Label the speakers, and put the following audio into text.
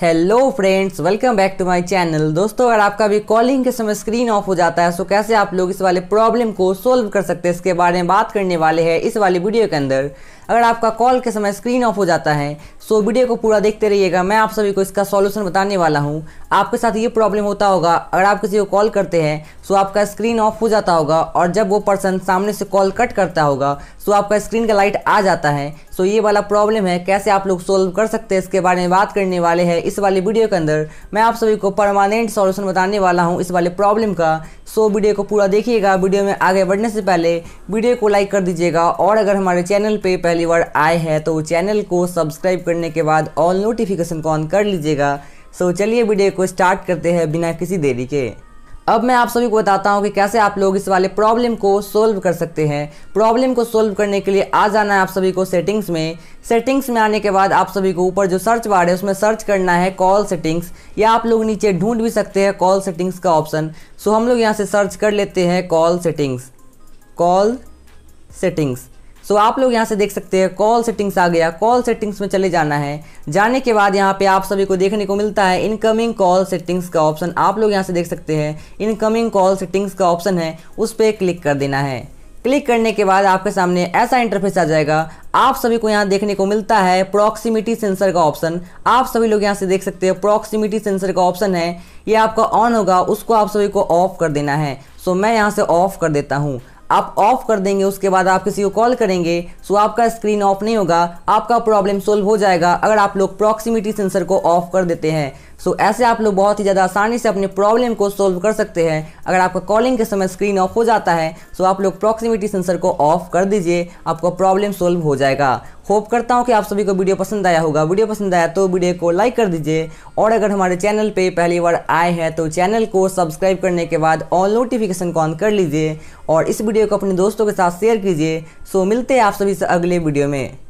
Speaker 1: hello friends welcome back to my channel दोस्तों अगर आपका भी कॉलिंग के समय स्क्रीन ऑफ हो जाता है तो कैसे आप लोग इस वाले प्रॉब्लम को सोल्व कर सकते हैं इसके बारे में बात करने वाले हैं इस वाली वीडियो के अंदर अगर आपका कॉल के समय स्क्रीन ऑफ हो जाता है सो वीडियो को पूरा देखते रहिएगा मैं आप सभी को इसका सॉल्यूशन बताने वाला हूँ आपके साथ ये प्रॉब्लम होता होगा अगर आप किसी को कॉल करते हैं सो आपका स्क्रीन ऑफ हो जाता होगा और जब वो पर्सन सामने से कॉल कट करता होगा सो आपका स्क्रीन का लाइट आ जाता है सो ये वाला प्रॉब्लम है कैसे आप लोग सोल्व कर सकते हैं इसके बारे में बात करने वाले हैं इस वाले वीडियो के अंदर मैं आप सभी को परमानेंट सॉल्यूशन बताने वाला हूँ इस वाले प्रॉब्लम का सो वीडियो को पूरा देखिएगा वीडियो में आगे बढ़ने से पहले वीडियो को लाइक कर दीजिएगा और अगर हमारे चैनल पर पहले पहली बार आए हैं तो चैनल को सब्सक्राइब करने के बाद ऑल नोटिफिकेशन को ऑन कर लीजिएगा सो चलिए वीडियो को स्टार्ट करते हैं बिना किसी देरी के अब मैं आप सभी को बताता हूँ कि कैसे आप लोग इस वाले प्रॉब्लम को सोल्व कर सकते हैं प्रॉब्लम को सोल्व करने के लिए आ जाना है आप सभी को सेटिंग्स में सेटिंग्स में आने के बाद आप सभी को ऊपर जो सर्च बार है उसमें सर्च करना है कॉल सेटिंग्स या आप लोग नीचे ढूंढ भी सकते हैं कॉल सेटिंग्स का ऑप्शन सो हम लोग यहाँ से सर्च कर लेते हैं call settings call settings so so, आप लोग यहाँ से देख सकते हैं कॉल सेटिंग्स आ गया कॉल सेटिंग्स में चले जाना है जाने के बाद यहाँ पे आप सभी को देखने को मिलता है इनकमिंग कॉल सेटिंग्स का ऑप्शन आप लोग यहाँ से देख सकते हैं इनकमिंग कॉल सेटिंग्स का ऑप्शन है उस पर क्लिक कर देना है क्लिक करने के बाद आपके सामने ऐसा इंटरफेस आ जाएगा आप सभी को यहाँ देखने को मिलता है प्रॉक्सिमिटी सेंसर का ऑप्शन आप सभी लोग यहाँ से देख सकते हैं प्रॉक्सिमिटी सेंसर का ऑप्शन है ये आपका ऑन होगा उसको आप सभी को ऑफ कर देना है सो मैं यहाँ से ऑफ कर देता हूँ आप ऑफ कर देंगे उसके बाद आप किसी को कॉल करेंगे सो आपका स्क्रीन ऑफ नहीं होगा आपका प्रॉब्लम सोल्व हो जाएगा अगर आप लोग प्रॉक्सिमिटी सेंसर को ऑफ कर देते हैं सो ऐसे आप लोग बहुत ही ज़्यादा आसानी से अपने प्रॉब्लम को सोल्व कर सकते हैं अगर आपका कॉलिंग के समय स्क्रीन ऑफ हो जाता है सो आप लोग प्रॉक्सिमिटी सेंसर को ऑफ कर दीजिए आपका प्रॉब्लम सोल्व हो जाएगा होप करता हूँ कि आप सभी को वीडियो पसंद आया होगा वीडियो पसंद आया तो वीडियो को लाइक कर दीजिए और अगर हमारे चैनल पे पहली बार आए हैं तो चैनल को सब्सक्राइब करने के बाद ऑल नोटिफिकेशन को ऑन कर लीजिए और इस वीडियो को अपने दोस्तों के साथ शेयर कीजिए सो मिलते हैं आप सभी से अगले वीडियो में